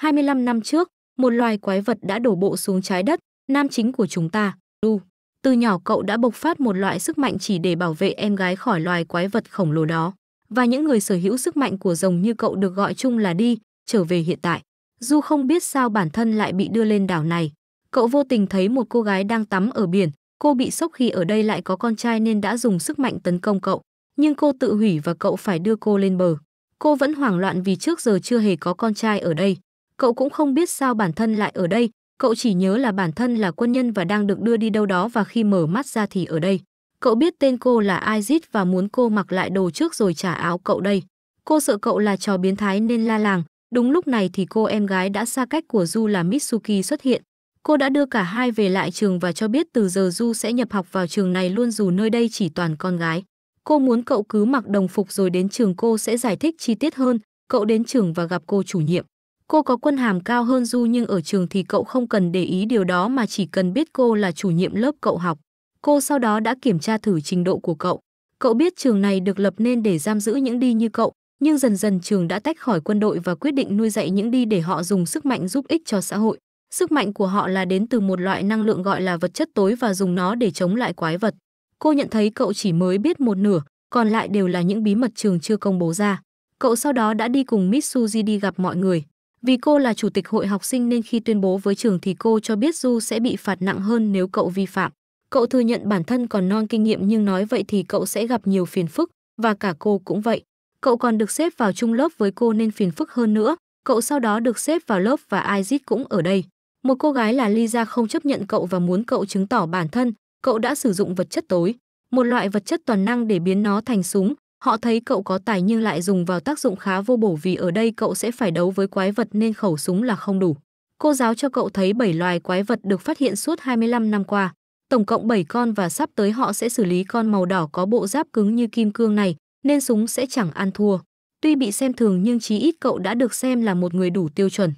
25 năm trước, một loài quái vật đã đổ bộ xuống trái đất, nam chính của chúng ta, Du. Từ nhỏ cậu đã bộc phát một loại sức mạnh chỉ để bảo vệ em gái khỏi loài quái vật khổng lồ đó. Và những người sở hữu sức mạnh của rồng như cậu được gọi chung là đi, trở về hiện tại. Du không biết sao bản thân lại bị đưa lên đảo này. Cậu vô tình thấy một cô gái đang tắm ở biển, cô bị sốc khi ở đây lại có con trai nên đã dùng sức mạnh tấn công cậu. Nhưng cô tự hủy và cậu phải đưa cô lên bờ. Cô vẫn hoảng loạn vì trước giờ chưa hề có con trai ở đây cậu cũng không biết sao bản thân lại ở đây, cậu chỉ nhớ là bản thân là quân nhân và đang được đưa đi đâu đó và khi mở mắt ra thì ở đây. Cậu biết tên cô là Aizit và muốn cô mặc lại đồ trước rồi trả áo cậu đây. Cô sợ cậu là trò biến thái nên la làng. Đúng lúc này thì cô em gái đã xa cách của Du là Mitsuki xuất hiện. Cô đã đưa cả hai về lại trường và cho biết từ giờ Du sẽ nhập học vào trường này luôn dù nơi đây chỉ toàn con gái. Cô muốn cậu cứ mặc đồng phục rồi đến trường cô sẽ giải thích chi tiết hơn. Cậu đến trường và gặp cô chủ nhiệm. Cô có quân hàm cao hơn Du nhưng ở trường thì cậu không cần để ý điều đó mà chỉ cần biết cô là chủ nhiệm lớp cậu học. Cô sau đó đã kiểm tra thử trình độ của cậu. Cậu biết trường này được lập nên để giam giữ những đi như cậu, nhưng dần dần trường đã tách khỏi quân đội và quyết định nuôi dạy những đi để họ dùng sức mạnh giúp ích cho xã hội. Sức mạnh của họ là đến từ một loại năng lượng gọi là vật chất tối và dùng nó để chống lại quái vật. Cô nhận thấy cậu chỉ mới biết một nửa, còn lại đều là những bí mật trường chưa công bố ra. Cậu sau đó đã đi cùng Mitsuji đi gặp mọi người. Vì cô là chủ tịch hội học sinh nên khi tuyên bố với trường thì cô cho biết Du sẽ bị phạt nặng hơn nếu cậu vi phạm. Cậu thừa nhận bản thân còn non kinh nghiệm nhưng nói vậy thì cậu sẽ gặp nhiều phiền phức, và cả cô cũng vậy. Cậu còn được xếp vào chung lớp với cô nên phiền phức hơn nữa. Cậu sau đó được xếp vào lớp và Izit cũng ở đây. Một cô gái là Lisa không chấp nhận cậu và muốn cậu chứng tỏ bản thân. Cậu đã sử dụng vật chất tối, một loại vật chất toàn năng để biến nó thành súng, Họ thấy cậu có tài nhưng lại dùng vào tác dụng khá vô bổ vì ở đây cậu sẽ phải đấu với quái vật nên khẩu súng là không đủ. Cô giáo cho cậu thấy 7 loài quái vật được phát hiện suốt 25 năm qua, tổng cộng 7 con và sắp tới họ sẽ xử lý con màu đỏ có bộ giáp cứng như kim cương này, nên súng sẽ chẳng ăn thua. Tuy bị xem thường nhưng chí ít cậu đã được xem là một người đủ tiêu chuẩn.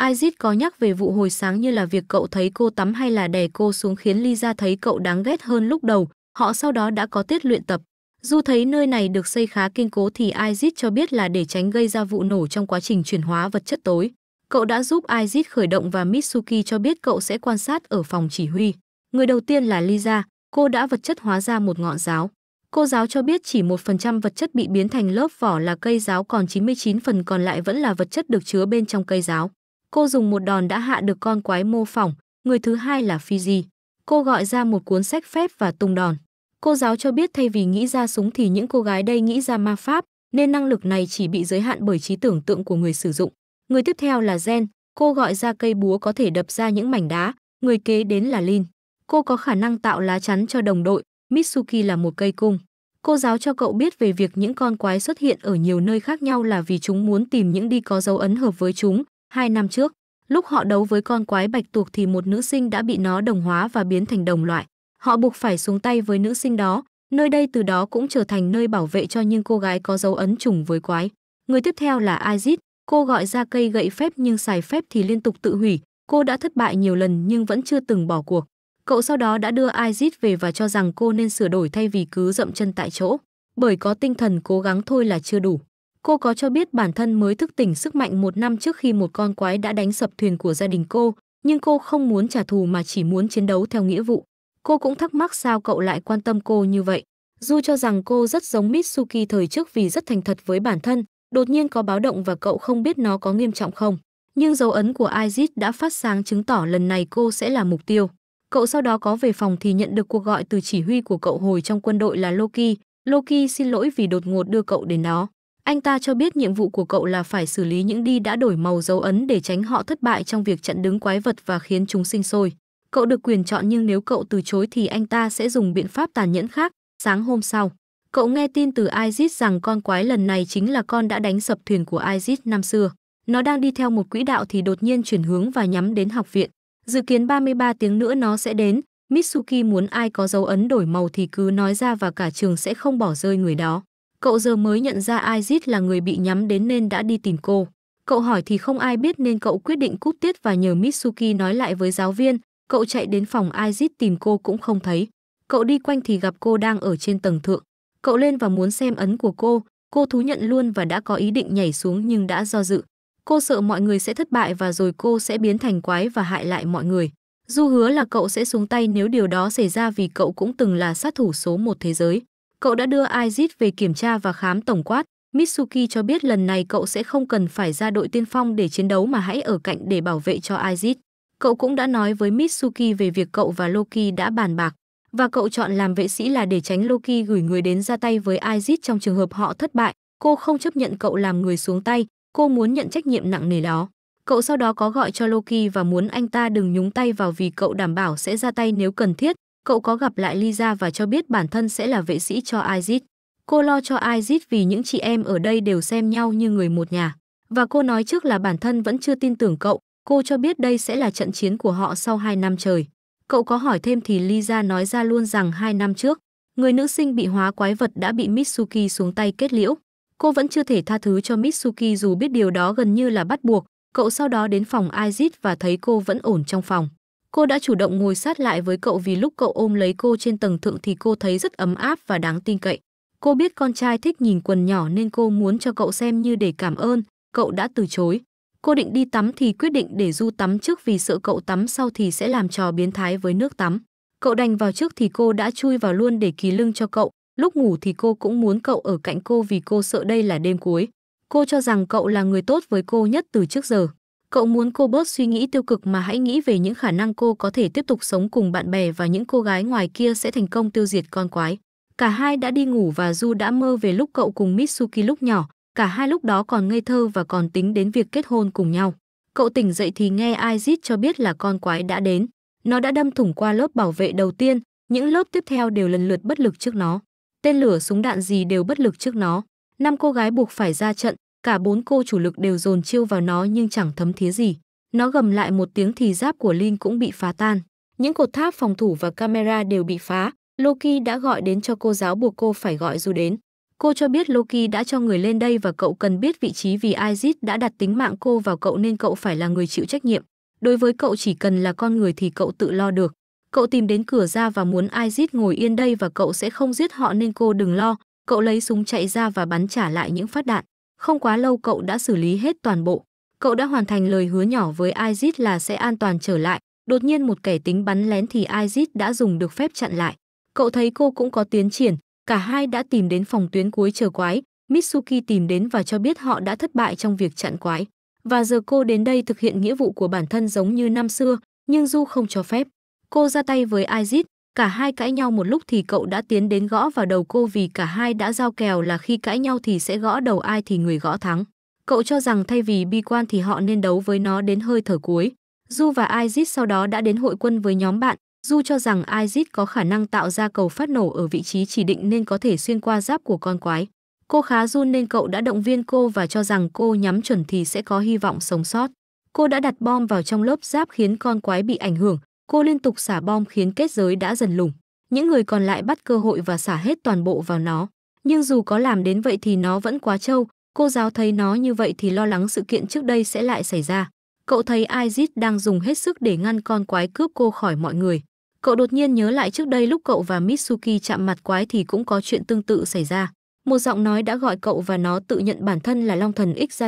Aziz có nhắc về vụ hồi sáng như là việc cậu thấy cô tắm hay là đè cô xuống khiến Lisa thấy cậu đáng ghét hơn lúc đầu, họ sau đó đã có tiết luyện tập. Dù thấy nơi này được xây khá kiên cố thì Aizit cho biết là để tránh gây ra vụ nổ trong quá trình chuyển hóa vật chất tối. Cậu đã giúp Aizit khởi động và Mitsuki cho biết cậu sẽ quan sát ở phòng chỉ huy. Người đầu tiên là Lisa, cô đã vật chất hóa ra một ngọn giáo. Cô giáo cho biết chỉ 1% vật chất bị biến thành lớp vỏ là cây giáo còn 99 phần còn lại vẫn là vật chất được chứa bên trong cây giáo. Cô dùng một đòn đã hạ được con quái mô phỏng, người thứ hai là Fiji. Cô gọi ra một cuốn sách phép và tung đòn. Cô giáo cho biết thay vì nghĩ ra súng thì những cô gái đây nghĩ ra ma pháp, nên năng lực này chỉ bị giới hạn bởi trí tưởng tượng của người sử dụng. Người tiếp theo là Gen, cô gọi ra cây búa có thể đập ra những mảnh đá, người kế đến là Lin. Cô có khả năng tạo lá chắn cho đồng đội, Mitsuki là một cây cung. Cô giáo cho cậu biết về việc những con quái xuất hiện ở nhiều nơi khác nhau là vì chúng muốn tìm những đi có dấu ấn hợp với chúng. Hai năm trước, lúc họ đấu với con quái bạch tuộc thì một nữ sinh đã bị nó đồng hóa và biến thành đồng loại. Họ buộc phải xuống tay với nữ sinh đó, nơi đây từ đó cũng trở thành nơi bảo vệ cho những cô gái có dấu ấn trùng với quái. Người tiếp theo là Aziz, cô gọi ra cây gậy phép nhưng xài phép thì liên tục tự hủy, cô đã thất bại nhiều lần nhưng vẫn chưa từng bỏ cuộc. Cậu sau đó đã đưa Aziz về và cho rằng cô nên sửa đổi thay vì cứ dậm chân tại chỗ, bởi có tinh thần cố gắng thôi là chưa đủ. Cô có cho biết bản thân mới thức tỉnh sức mạnh một năm trước khi một con quái đã đánh sập thuyền của gia đình cô, nhưng cô không muốn trả thù mà chỉ muốn chiến đấu theo nghĩa vụ. Cô cũng thắc mắc sao cậu lại quan tâm cô như vậy. Du cho rằng cô rất giống Mitsuki thời trước vì rất thành thật với bản thân, đột nhiên có báo động và cậu không biết nó có nghiêm trọng không. Nhưng dấu ấn của Aizit đã phát sáng chứng tỏ lần này cô sẽ là mục tiêu. Cậu sau đó có về phòng thì nhận được cuộc gọi từ chỉ huy của cậu hồi trong quân đội là Loki. Loki xin lỗi vì đột ngột đưa cậu đến đó. Anh ta cho biết nhiệm vụ của cậu là phải xử lý những đi đã đổi màu dấu ấn để tránh họ thất bại trong việc chặn đứng quái vật và khiến chúng sinh sôi. Cậu được quyền chọn nhưng nếu cậu từ chối thì anh ta sẽ dùng biện pháp tàn nhẫn khác. Sáng hôm sau, cậu nghe tin từ Aziz rằng con quái lần này chính là con đã đánh sập thuyền của Aziz năm xưa. Nó đang đi theo một quỹ đạo thì đột nhiên chuyển hướng và nhắm đến học viện. Dự kiến 33 tiếng nữa nó sẽ đến. Mitsuki muốn ai có dấu ấn đổi màu thì cứ nói ra và cả trường sẽ không bỏ rơi người đó. Cậu giờ mới nhận ra Aziz là người bị nhắm đến nên đã đi tìm cô. Cậu hỏi thì không ai biết nên cậu quyết định cúp tiết và nhờ Mitsuki nói lại với giáo viên, Cậu chạy đến phòng Aziz tìm cô cũng không thấy. Cậu đi quanh thì gặp cô đang ở trên tầng thượng. Cậu lên và muốn xem ấn của cô, cô thú nhận luôn và đã có ý định nhảy xuống nhưng đã do dự. Cô sợ mọi người sẽ thất bại và rồi cô sẽ biến thành quái và hại lại mọi người. Du hứa là cậu sẽ xuống tay nếu điều đó xảy ra vì cậu cũng từng là sát thủ số một thế giới. Cậu đã đưa Aizit về kiểm tra và khám tổng quát. Mitsuki cho biết lần này cậu sẽ không cần phải ra đội tiên phong để chiến đấu mà hãy ở cạnh để bảo vệ cho Aizit. Cậu cũng đã nói với Mitsuki về việc cậu và Loki đã bàn bạc, và cậu chọn làm vệ sĩ là để tránh Loki gửi người đến ra tay với Aegis trong trường hợp họ thất bại. Cô không chấp nhận cậu làm người xuống tay, cô muốn nhận trách nhiệm nặng nề đó. Cậu sau đó có gọi cho Loki và muốn anh ta đừng nhúng tay vào vì cậu đảm bảo sẽ ra tay nếu cần thiết. Cậu có gặp lại Lisa và cho biết bản thân sẽ là vệ sĩ cho Aegis. Cô lo cho Aegis vì những chị em ở đây đều xem nhau như người một nhà. Và cô nói trước là bản thân vẫn chưa tin tưởng cậu, Cô cho biết đây sẽ là trận chiến của họ sau 2 năm trời. Cậu có hỏi thêm thì Lisa nói ra luôn rằng 2 năm trước, người nữ sinh bị hóa quái vật đã bị Mitsuki xuống tay kết liễu. Cô vẫn chưa thể tha thứ cho Mitsuki dù biết điều đó gần như là bắt buộc. Cậu sau đó đến phòng Aizit và thấy cô vẫn ổn trong phòng. Cô đã chủ động ngồi sát lại với cậu vì lúc cậu ôm lấy cô trên tầng thượng thì cô thấy rất ấm áp và đáng tin cậy. Cô biết con trai thích nhìn quần nhỏ nên cô muốn cho cậu xem như để cảm ơn, cậu đã từ chối. Cô định đi tắm thì quyết định để Du tắm trước vì sợ cậu tắm sau thì sẽ làm trò biến thái với nước tắm. Cậu đành vào trước thì cô đã chui vào luôn để kỳ lưng cho cậu. Lúc ngủ thì cô cũng muốn cậu ở cạnh cô vì cô sợ đây là đêm cuối. Cô cho rằng cậu là người tốt với cô nhất từ trước giờ. Cậu muốn cô bớt suy nghĩ tiêu cực mà hãy nghĩ về những khả năng cô có thể tiếp tục sống cùng bạn bè và những cô gái ngoài kia sẽ thành công tiêu diệt con quái. Cả hai đã đi ngủ và Du đã mơ về lúc cậu cùng Mitsuki lúc nhỏ, Cả hai lúc đó còn ngây thơ và còn tính đến việc kết hôn cùng nhau. Cậu tỉnh dậy thì nghe Aizit cho biết là con quái đã đến. Nó đã đâm thủng qua lớp bảo vệ đầu tiên, những lớp tiếp theo đều lần lượt bất lực trước nó. Tên lửa súng đạn gì đều bất lực trước nó. Năm cô gái buộc phải ra trận, cả bốn cô chủ lực đều dồn chiêu vào nó nhưng chẳng thấm thía gì. Nó gầm lại một tiếng thì giáp của Lin cũng bị phá tan. Những cột tháp phòng thủ và camera đều bị phá. Loki đã gọi đến cho cô giáo buộc cô phải gọi Du đến. Cô cho biết Loki đã cho người lên đây và cậu cần biết vị trí vì Aziz đã đặt tính mạng cô vào cậu nên cậu phải là người chịu trách nhiệm. Đối với cậu chỉ cần là con người thì cậu tự lo được. Cậu tìm đến cửa ra và muốn Aziz ngồi yên đây và cậu sẽ không giết họ nên cô đừng lo. Cậu lấy súng chạy ra và bắn trả lại những phát đạn. Không quá lâu cậu đã xử lý hết toàn bộ. Cậu đã hoàn thành lời hứa nhỏ với Aziz là sẽ an toàn trở lại. Đột nhiên một kẻ tính bắn lén thì Aziz đã dùng được phép chặn lại. Cậu thấy cô cũng có tiến triển, Cả hai đã tìm đến phòng tuyến cuối chờ quái, Mitsuki tìm đến và cho biết họ đã thất bại trong việc chặn quái. Và giờ cô đến đây thực hiện nghĩa vụ của bản thân giống như năm xưa, nhưng Du không cho phép. Cô ra tay với Aizit, cả hai cãi nhau một lúc thì cậu đã tiến đến gõ vào đầu cô vì cả hai đã giao kèo là khi cãi nhau thì sẽ gõ đầu ai thì người gõ thắng. Cậu cho rằng thay vì bi quan thì họ nên đấu với nó đến hơi thở cuối. Du và Aizit sau đó đã đến hội quân với nhóm bạn, Du cho rằng Izit có khả năng tạo ra cầu phát nổ ở vị trí chỉ định nên có thể xuyên qua giáp của con quái. Cô khá run nên cậu đã động viên cô và cho rằng cô nhắm chuẩn thì sẽ có hy vọng sống sót. Cô đã đặt bom vào trong lớp giáp khiến con quái bị ảnh hưởng. Cô liên tục xả bom khiến kết giới đã dần lủng. Những người còn lại bắt cơ hội và xả hết toàn bộ vào nó. Nhưng dù có làm đến vậy thì nó vẫn quá trâu. Cô giáo thấy nó như vậy thì lo lắng sự kiện trước đây sẽ lại xảy ra. Cậu thấy Aizit đang dùng hết sức để ngăn con quái cướp cô khỏi mọi người. Cậu đột nhiên nhớ lại trước đây lúc cậu và Mitsuki chạm mặt quái thì cũng có chuyện tương tự xảy ra. Một giọng nói đã gọi cậu và nó tự nhận bản thân là Long Thần X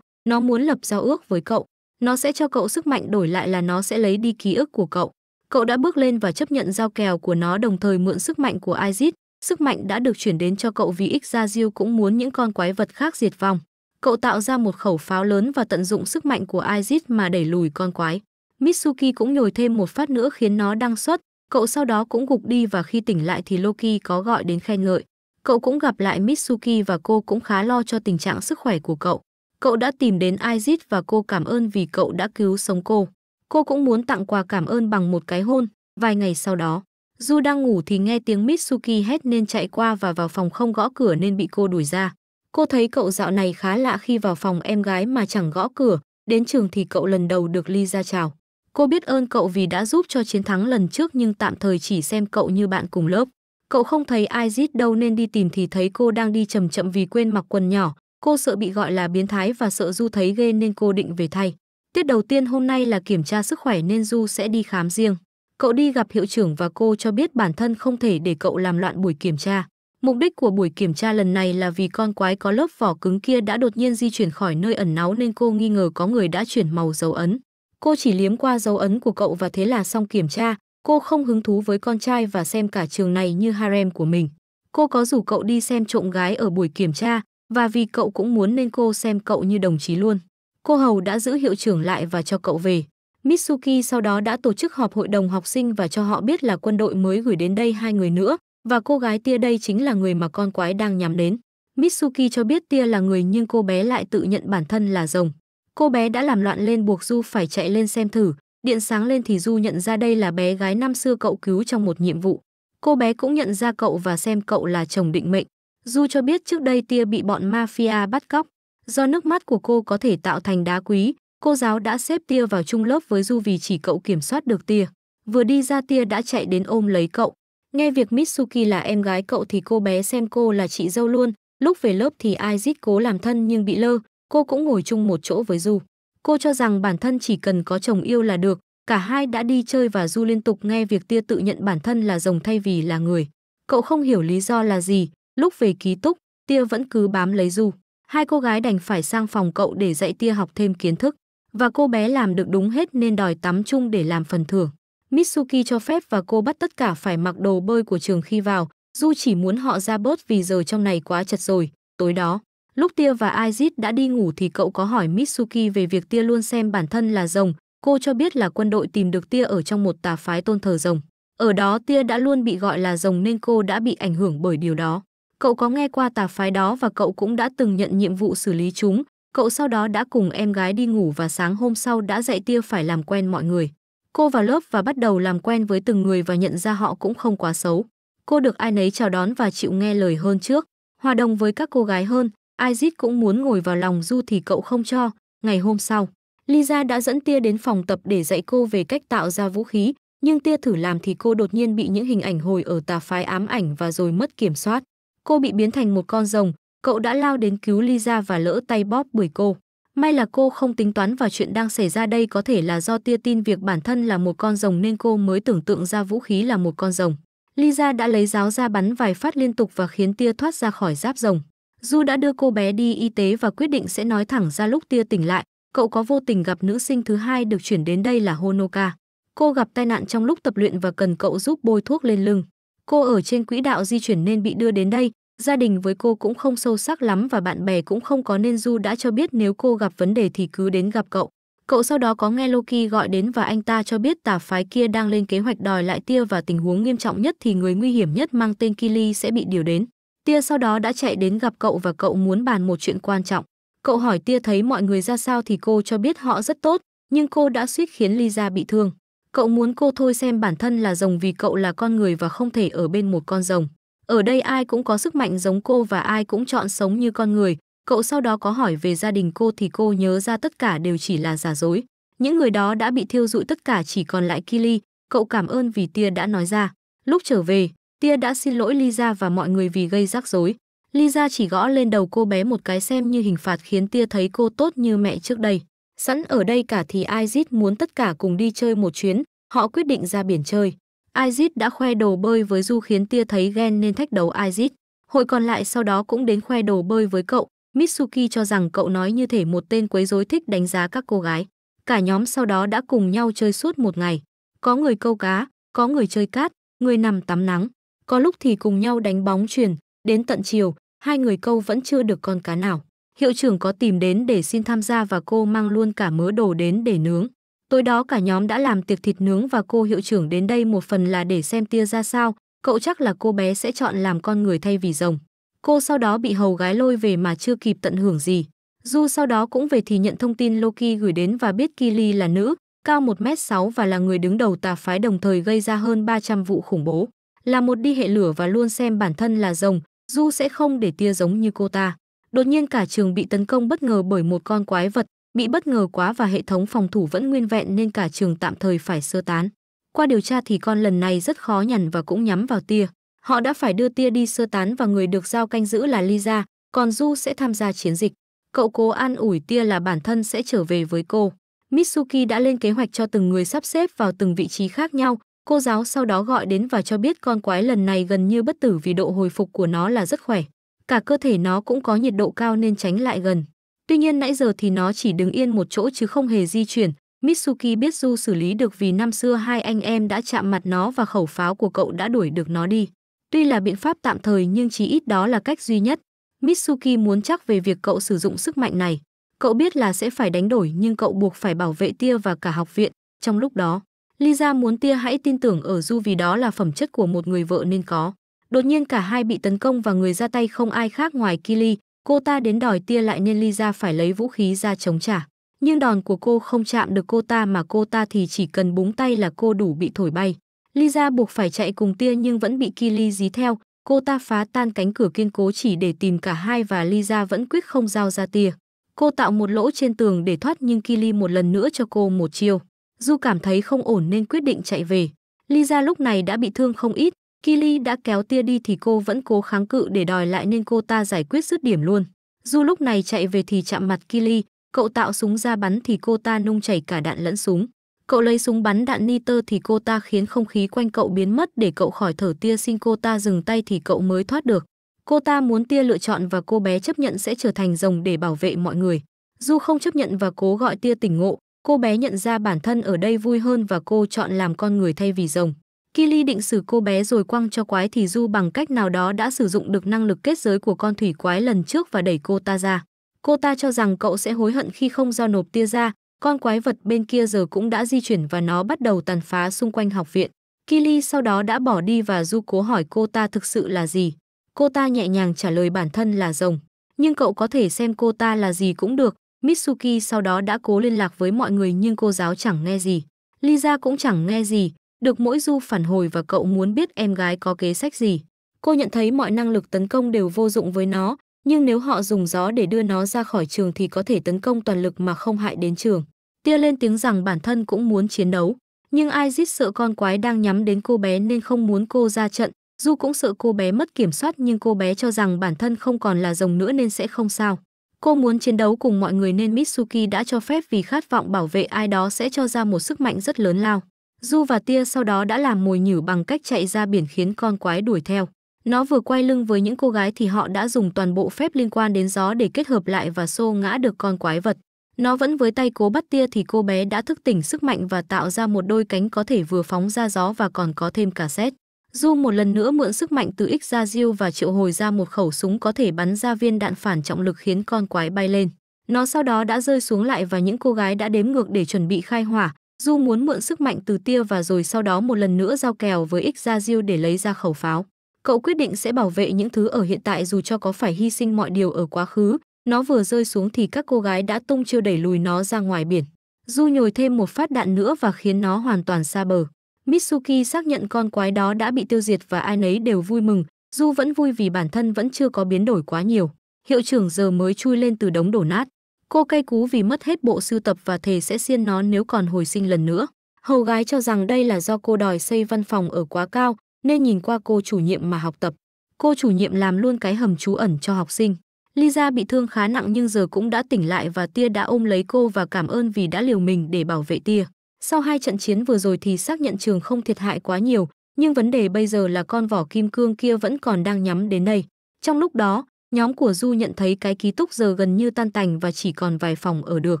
nó muốn lập giao ước với cậu. Nó sẽ cho cậu sức mạnh đổi lại là nó sẽ lấy đi ký ức của cậu. Cậu đã bước lên và chấp nhận giao kèo của nó đồng thời mượn sức mạnh của Aizit, sức mạnh đã được chuyển đến cho cậu vì X cũng muốn những con quái vật khác diệt vong. Cậu tạo ra một khẩu pháo lớn và tận dụng sức mạnh của Aegis mà đẩy lùi con quái. Mitsuki cũng nhồi thêm một phát nữa khiến nó đăng xuất, cậu sau đó cũng gục đi và khi tỉnh lại thì Loki có gọi đến khen ngợi. Cậu cũng gặp lại Mitsuki và cô cũng khá lo cho tình trạng sức khỏe của cậu. Cậu đã tìm đến Aegis và cô cảm ơn vì cậu đã cứu sống cô. Cô cũng muốn tặng quà cảm ơn bằng một cái hôn. Vài ngày sau đó, Du đang ngủ thì nghe tiếng Mitsuki hét nên chạy qua và vào phòng không gõ cửa nên bị cô đuổi ra. Cô thấy cậu dạo này khá lạ khi vào phòng em gái mà chẳng gõ cửa, đến trường thì cậu lần đầu được ly ra chào. Cô biết ơn cậu vì đã giúp cho chiến thắng lần trước nhưng tạm thời chỉ xem cậu như bạn cùng lớp. Cậu không thấy ai rít đâu nên đi tìm thì thấy cô đang đi chậm chậm vì quên mặc quần nhỏ. Cô sợ bị gọi là biến thái và sợ Du thấy ghê nên cô định về thay. Tiết đầu tiên hôm nay là kiểm tra sức khỏe nên Du sẽ đi khám riêng. Cậu đi gặp hiệu trưởng và cô cho biết bản thân không thể để cậu làm loạn buổi kiểm tra. Mục đích của buổi kiểm tra lần này là vì con quái có lớp vỏ cứng kia đã đột nhiên di chuyển khỏi nơi ẩn náu nên cô nghi ngờ có người đã chuyển màu dấu ấn. Cô chỉ liếm qua dấu ấn của cậu và thế là xong kiểm tra, cô không hứng thú với con trai và xem cả trường này như harem của mình. Cô có rủ cậu đi xem trộm gái ở buổi kiểm tra, và vì cậu cũng muốn nên cô xem cậu như đồng chí luôn. Cô Hầu đã giữ hiệu trưởng lại và cho cậu về. Mitsuki sau đó đã tổ chức họp hội đồng học sinh và cho họ biết là quân đội mới gửi đến đây hai người nữa, và cô gái tia đây chính là người mà con quái đang nhắm đến. Mitsuki cho biết tia là người nhưng cô bé lại tự nhận bản thân là rồng. Cô bé đã làm loạn lên buộc Du phải chạy lên xem thử, điện sáng lên thì Du nhận ra đây là bé gái năm xưa cậu cứu trong một nhiệm vụ. Cô bé cũng nhận ra cậu và xem cậu là chồng định mệnh. Du cho biết trước đây tia bị bọn mafia bắt cóc. Do nước mắt của cô có thể tạo thành đá quý, cô giáo đã xếp tia vào chung lớp với Du vì chỉ cậu kiểm soát được tia. Vừa đi ra tia đã chạy đến ôm lấy cậu. Nghe việc Mitsuki là em gái cậu thì cô bé xem cô là chị dâu luôn, lúc về lớp thì ai Aiz cố làm thân nhưng bị lơ, cô cũng ngồi chung một chỗ với Du. Cô cho rằng bản thân chỉ cần có chồng yêu là được, cả hai đã đi chơi và Du liên tục nghe việc tia tự nhận bản thân là rồng thay vì là người. Cậu không hiểu lý do là gì, lúc về ký túc, tia vẫn cứ bám lấy Du. Hai cô gái đành phải sang phòng cậu để dạy tia học thêm kiến thức, và cô bé làm được đúng hết nên đòi tắm chung để làm phần thưởng. Mitsuki cho phép và cô bắt tất cả phải mặc đồ bơi của trường khi vào, dù chỉ muốn họ ra bớt vì giờ trong này quá chật rồi. Tối đó, lúc Tia và Aizit đã đi ngủ thì cậu có hỏi Mitsuki về việc Tia luôn xem bản thân là rồng. Cô cho biết là quân đội tìm được Tia ở trong một tà phái tôn thờ rồng. Ở đó Tia đã luôn bị gọi là rồng nên cô đã bị ảnh hưởng bởi điều đó. Cậu có nghe qua tà phái đó và cậu cũng đã từng nhận nhiệm vụ xử lý chúng. Cậu sau đó đã cùng em gái đi ngủ và sáng hôm sau đã dạy Tia phải làm quen mọi người. Cô vào lớp và bắt đầu làm quen với từng người và nhận ra họ cũng không quá xấu. Cô được ai nấy chào đón và chịu nghe lời hơn trước, hòa đồng với các cô gái hơn. Aziz cũng muốn ngồi vào lòng Du thì cậu không cho. Ngày hôm sau, Lisa đã dẫn Tia đến phòng tập để dạy cô về cách tạo ra vũ khí, nhưng Tia thử làm thì cô đột nhiên bị những hình ảnh hồi ở tà phái ám ảnh và rồi mất kiểm soát. Cô bị biến thành một con rồng, cậu đã lao đến cứu Lisa và lỡ tay bóp bưởi cô. May là cô không tính toán vào chuyện đang xảy ra đây có thể là do tia tin việc bản thân là một con rồng nên cô mới tưởng tượng ra vũ khí là một con rồng. Lisa đã lấy giáo ra bắn vài phát liên tục và khiến tia thoát ra khỏi giáp rồng. Du đã đưa cô bé đi y tế và quyết định sẽ nói thẳng ra lúc tia tỉnh lại, cậu có vô tình gặp nữ sinh thứ hai được chuyển đến đây là Honoka. Cô gặp tai nạn trong lúc tập luyện và cần cậu giúp bôi thuốc lên lưng. Cô ở trên quỹ đạo di chuyển nên bị đưa đến đây, gia đình với cô cũng không sâu sắc lắm và bạn bè cũng không có nên Du đã cho biết nếu cô gặp vấn đề thì cứ đến gặp cậu. Cậu sau đó có nghe Loki gọi đến và anh ta cho biết tà phái kia đang lên kế hoạch đòi lại Tia và tình huống nghiêm trọng nhất thì người nguy hiểm nhất mang tên Kili sẽ bị điều đến. Tia sau đó đã chạy đến gặp cậu và cậu muốn bàn một chuyện quan trọng. Cậu hỏi Tia thấy mọi người ra sao thì cô cho biết họ rất tốt, nhưng cô đã suýt khiến Lisa bị thương. Cậu muốn cô thôi xem bản thân là rồng vì cậu là con người và không thể ở bên một con rồng. Ở đây ai cũng có sức mạnh giống cô và ai cũng chọn sống như con người. Cậu sau đó có hỏi về gia đình cô thì cô nhớ ra tất cả đều chỉ là giả dối. Những người đó đã bị thiêu dụi tất cả chỉ còn lại Kili. Cậu cảm ơn vì Tia đã nói ra. Lúc trở về, Tia đã xin lỗi Lisa và mọi người vì gây rắc rối. Lisa chỉ gõ lên đầu cô bé một cái xem như hình phạt khiến Tia thấy cô tốt như mẹ trước đây. Sẵn ở đây cả thì Izit muốn tất cả cùng đi chơi một chuyến, họ quyết định ra biển chơi. Aizit đã khoe đồ bơi với Du khiến Tia thấy ghen nên thách đấu Aizit. Hội còn lại sau đó cũng đến khoe đồ bơi với cậu, Mitsuki cho rằng cậu nói như thể một tên quấy rối thích đánh giá các cô gái. Cả nhóm sau đó đã cùng nhau chơi suốt một ngày. Có người câu cá, có người chơi cát, người nằm tắm nắng. Có lúc thì cùng nhau đánh bóng truyền, đến tận chiều, hai người câu vẫn chưa được con cá nào. Hiệu trưởng có tìm đến để xin tham gia và cô mang luôn cả mớ đồ đến để nướng. Tối đó cả nhóm đã làm tiệc thịt nướng và cô hiệu trưởng đến đây một phần là để xem tia ra sao, cậu chắc là cô bé sẽ chọn làm con người thay vì rồng. Cô sau đó bị hầu gái lôi về mà chưa kịp tận hưởng gì. Du sau đó cũng về thì nhận thông tin Loki gửi đến và biết Kili là nữ, cao 1m6 và là người đứng đầu tà phái đồng thời gây ra hơn 300 vụ khủng bố. Là một đi hệ lửa và luôn xem bản thân là rồng, Du sẽ không để tia giống như cô ta. Đột nhiên cả trường bị tấn công bất ngờ bởi một con quái vật, Bị bất ngờ quá và hệ thống phòng thủ vẫn nguyên vẹn nên cả trường tạm thời phải sơ tán. Qua điều tra thì con lần này rất khó nhằn và cũng nhắm vào tia. Họ đã phải đưa tia đi sơ tán và người được giao canh giữ là Lisa, còn Du sẽ tham gia chiến dịch. Cậu cố an ủi tia là bản thân sẽ trở về với cô. Mitsuki đã lên kế hoạch cho từng người sắp xếp vào từng vị trí khác nhau. Cô giáo sau đó gọi đến và cho biết con quái lần này gần như bất tử vì độ hồi phục của nó là rất khỏe. Cả cơ thể nó cũng có nhiệt độ cao nên tránh lại gần. Tuy nhiên nãy giờ thì nó chỉ đứng yên một chỗ chứ không hề di chuyển. Mitsuki biết Du xử lý được vì năm xưa hai anh em đã chạm mặt nó và khẩu pháo của cậu đã đuổi được nó đi. Tuy là biện pháp tạm thời nhưng chỉ ít đó là cách duy nhất. Mitsuki muốn chắc về việc cậu sử dụng sức mạnh này. Cậu biết là sẽ phải đánh đổi nhưng cậu buộc phải bảo vệ Tia và cả học viện. Trong lúc đó, Lisa muốn Tia hãy tin tưởng ở Du vì đó là phẩm chất của một người vợ nên có. Đột nhiên cả hai bị tấn công và người ra tay không ai khác ngoài Kili, cô ta đến đòi tia lại nên Lisa phải lấy vũ khí ra chống trả. Nhưng đòn của cô không chạm được cô ta mà cô ta thì chỉ cần búng tay là cô đủ bị thổi bay. Lisa buộc phải chạy cùng tia nhưng vẫn bị Kili dí theo. Cô ta phá tan cánh cửa kiên cố chỉ để tìm cả hai và Lisa vẫn quyết không giao ra tia. Cô tạo một lỗ trên tường để thoát nhưng Kili một lần nữa cho cô một chiêu. Du cảm thấy không ổn nên quyết định chạy về. Lisa lúc này đã bị thương không ít, Kili đã kéo tia đi thì cô vẫn cố kháng cự để đòi lại nên cô ta giải quyết dứt điểm luôn. Du lúc này chạy về thì chạm mặt Kili, cậu tạo súng ra bắn thì cô ta nung chảy cả đạn lẫn súng. Cậu lấy súng bắn đạn nitơ thì cô ta khiến không khí quanh cậu biến mất để cậu khỏi thở tia xin cô ta dừng tay thì cậu mới thoát được. Cô ta muốn tia lựa chọn và cô bé chấp nhận sẽ trở thành rồng để bảo vệ mọi người. Du không chấp nhận và cố gọi tia tỉnh ngộ, cô bé nhận ra bản thân ở đây vui hơn và cô chọn làm con người thay vì rồng. Kili định xử cô bé rồi quăng cho quái thì Du bằng cách nào đó đã sử dụng được năng lực kết giới của con thủy quái lần trước và đẩy cô ta ra. Cô ta cho rằng cậu sẽ hối hận khi không giao nộp tia ra, con quái vật bên kia giờ cũng đã di chuyển và nó bắt đầu tàn phá xung quanh học viện. Kili sau đó đã bỏ đi và Du cố hỏi cô ta thực sự là gì. Cô ta nhẹ nhàng trả lời bản thân là rồng, nhưng cậu có thể xem cô ta là gì cũng được. Mitsuki sau đó đã cố liên lạc với mọi người nhưng cô giáo chẳng nghe gì. Lisa cũng chẳng nghe gì, được mỗi du phản hồi và cậu muốn biết em gái có kế sách gì. Cô nhận thấy mọi năng lực tấn công đều vô dụng với nó, nhưng nếu họ dùng gió để đưa nó ra khỏi trường thì có thể tấn công toàn lực mà không hại đến trường. Tia lên tiếng rằng bản thân cũng muốn chiến đấu, nhưng ai Aziz sợ con quái đang nhắm đến cô bé nên không muốn cô ra trận. Du cũng sợ cô bé mất kiểm soát nhưng cô bé cho rằng bản thân không còn là rồng nữa nên sẽ không sao. Cô muốn chiến đấu cùng mọi người nên Mitsuki đã cho phép vì khát vọng bảo vệ ai đó sẽ cho ra một sức mạnh rất lớn lao. Du và Tia sau đó đã làm mồi nhử bằng cách chạy ra biển khiến con quái đuổi theo. Nó vừa quay lưng với những cô gái thì họ đã dùng toàn bộ phép liên quan đến gió để kết hợp lại và xô ngã được con quái vật. Nó vẫn với tay cố bắt tia thì cô bé đã thức tỉnh sức mạnh và tạo ra một đôi cánh có thể vừa phóng ra gió và còn có thêm cả xét. Du một lần nữa mượn sức mạnh từ X ra Diêu và triệu hồi ra một khẩu súng có thể bắn ra viên đạn phản trọng lực khiến con quái bay lên. Nó sau đó đã rơi xuống lại và những cô gái đã đếm ngược để chuẩn bị khai hỏa, Du muốn mượn sức mạnh từ tia và rồi sau đó một lần nữa giao kèo với X Gia Diêu để lấy ra khẩu pháo. Cậu quyết định sẽ bảo vệ những thứ ở hiện tại dù cho có phải hy sinh mọi điều ở quá khứ. Nó vừa rơi xuống thì các cô gái đã tung chưa đẩy lùi nó ra ngoài biển. Du nhồi thêm một phát đạn nữa và khiến nó hoàn toàn xa bờ. Mitsuki xác nhận con quái đó đã bị tiêu diệt và ai nấy đều vui mừng. Du vẫn vui vì bản thân vẫn chưa có biến đổi quá nhiều. Hiệu trưởng giờ mới chui lên từ đống đổ nát. Cô cay cú vì mất hết bộ sưu tập và thề sẽ xiên nó nếu còn hồi sinh lần nữa. Hầu gái cho rằng đây là do cô đòi xây văn phòng ở quá cao nên nhìn qua cô chủ nhiệm mà học tập. Cô chủ nhiệm làm luôn cái hầm trú ẩn cho học sinh. Lisa bị thương khá nặng nhưng giờ cũng đã tỉnh lại và Tia đã ôm lấy cô và cảm ơn vì đã liều mình để bảo vệ Tia. Sau hai trận chiến vừa rồi thì xác nhận trường không thiệt hại quá nhiều, nhưng vấn đề bây giờ là con vỏ kim cương kia vẫn còn đang nhắm đến đây. Trong lúc đó, Nhóm của Du nhận thấy cái ký túc giờ gần như tan tành và chỉ còn vài phòng ở được.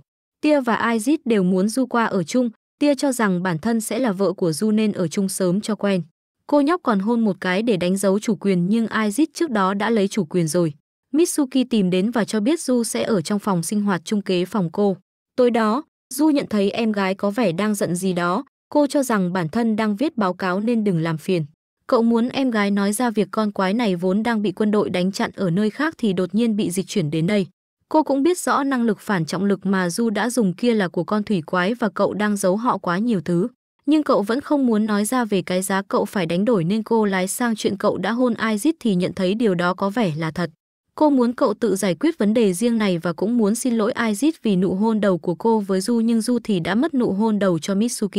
Tia và Aizit đều muốn Du qua ở chung, Tia cho rằng bản thân sẽ là vợ của Du nên ở chung sớm cho quen. Cô nhóc còn hôn một cái để đánh dấu chủ quyền nhưng Aizit trước đó đã lấy chủ quyền rồi. Mitsuki tìm đến và cho biết Du sẽ ở trong phòng sinh hoạt chung kế phòng cô. Tối đó, Du nhận thấy em gái có vẻ đang giận gì đó, cô cho rằng bản thân đang viết báo cáo nên đừng làm phiền. Cậu muốn em gái nói ra việc con quái này vốn đang bị quân đội đánh chặn ở nơi khác thì đột nhiên bị dịch chuyển đến đây. Cô cũng biết rõ năng lực phản trọng lực mà Du đã dùng kia là của con thủy quái và cậu đang giấu họ quá nhiều thứ. Nhưng cậu vẫn không muốn nói ra về cái giá cậu phải đánh đổi nên cô lái sang chuyện cậu đã hôn ai Aizit thì nhận thấy điều đó có vẻ là thật. Cô muốn cậu tự giải quyết vấn đề riêng này và cũng muốn xin lỗi Aizit vì nụ hôn đầu của cô với Du nhưng Du thì đã mất nụ hôn đầu cho Mitsuki.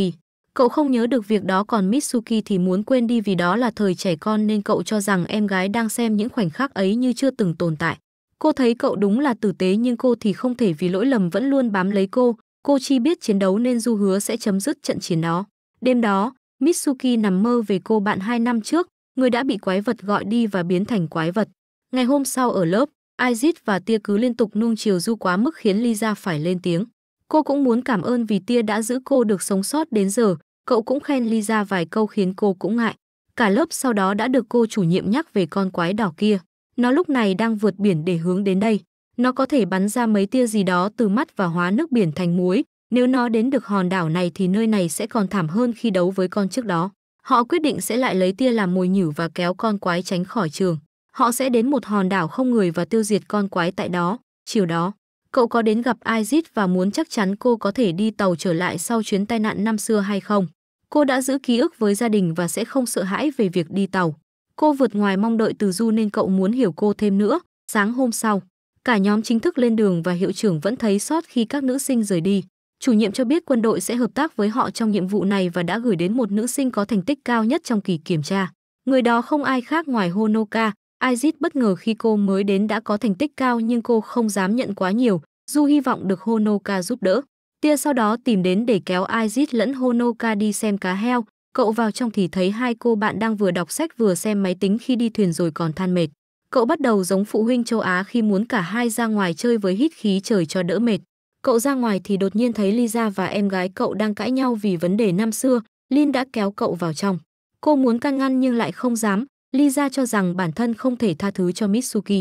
Cậu không nhớ được việc đó còn Mitsuki thì muốn quên đi vì đó là thời trẻ con nên cậu cho rằng em gái đang xem những khoảnh khắc ấy như chưa từng tồn tại. Cô thấy cậu đúng là tử tế nhưng cô thì không thể vì lỗi lầm vẫn luôn bám lấy cô. Cô chi biết chiến đấu nên Du hứa sẽ chấm dứt trận chiến đó. Đêm đó, Mitsuki nằm mơ về cô bạn hai năm trước, người đã bị quái vật gọi đi và biến thành quái vật. Ngày hôm sau ở lớp, Aizit và Tia cứ liên tục nuông chiều Du quá mức khiến Lisa phải lên tiếng. Cô cũng muốn cảm ơn vì Tia đã giữ cô được sống sót đến giờ, Cậu cũng khen Lisa vài câu khiến cô cũng ngại. Cả lớp sau đó đã được cô chủ nhiệm nhắc về con quái đỏ kia. Nó lúc này đang vượt biển để hướng đến đây. Nó có thể bắn ra mấy tia gì đó từ mắt và hóa nước biển thành muối. Nếu nó đến được hòn đảo này thì nơi này sẽ còn thảm hơn khi đấu với con trước đó. Họ quyết định sẽ lại lấy tia làm mồi nhử và kéo con quái tránh khỏi trường. Họ sẽ đến một hòn đảo không người và tiêu diệt con quái tại đó. Chiều đó, cậu có đến gặp Aizit và muốn chắc chắn cô có thể đi tàu trở lại sau chuyến tai nạn năm xưa hay không. Cô đã giữ ký ức với gia đình và sẽ không sợ hãi về việc đi tàu. Cô vượt ngoài mong đợi từ Du nên cậu muốn hiểu cô thêm nữa. Sáng hôm sau, cả nhóm chính thức lên đường và hiệu trưởng vẫn thấy sót khi các nữ sinh rời đi. Chủ nhiệm cho biết quân đội sẽ hợp tác với họ trong nhiệm vụ này và đã gửi đến một nữ sinh có thành tích cao nhất trong kỳ kiểm tra. Người đó không ai khác ngoài Honoka. Aizit bất ngờ khi cô mới đến đã có thành tích cao nhưng cô không dám nhận quá nhiều. Du hy vọng được Honoka giúp đỡ. Tia sau đó tìm đến để kéo Aziz lẫn Honoka đi xem cá heo, cậu vào trong thì thấy hai cô bạn đang vừa đọc sách vừa xem máy tính khi đi thuyền rồi còn than mệt. Cậu bắt đầu giống phụ huynh châu Á khi muốn cả hai ra ngoài chơi với hít khí trời cho đỡ mệt. Cậu ra ngoài thì đột nhiên thấy Lisa và em gái cậu đang cãi nhau vì vấn đề năm xưa, Lin đã kéo cậu vào trong. Cô muốn can ngăn nhưng lại không dám, Lisa cho rằng bản thân không thể tha thứ cho Mitsuki.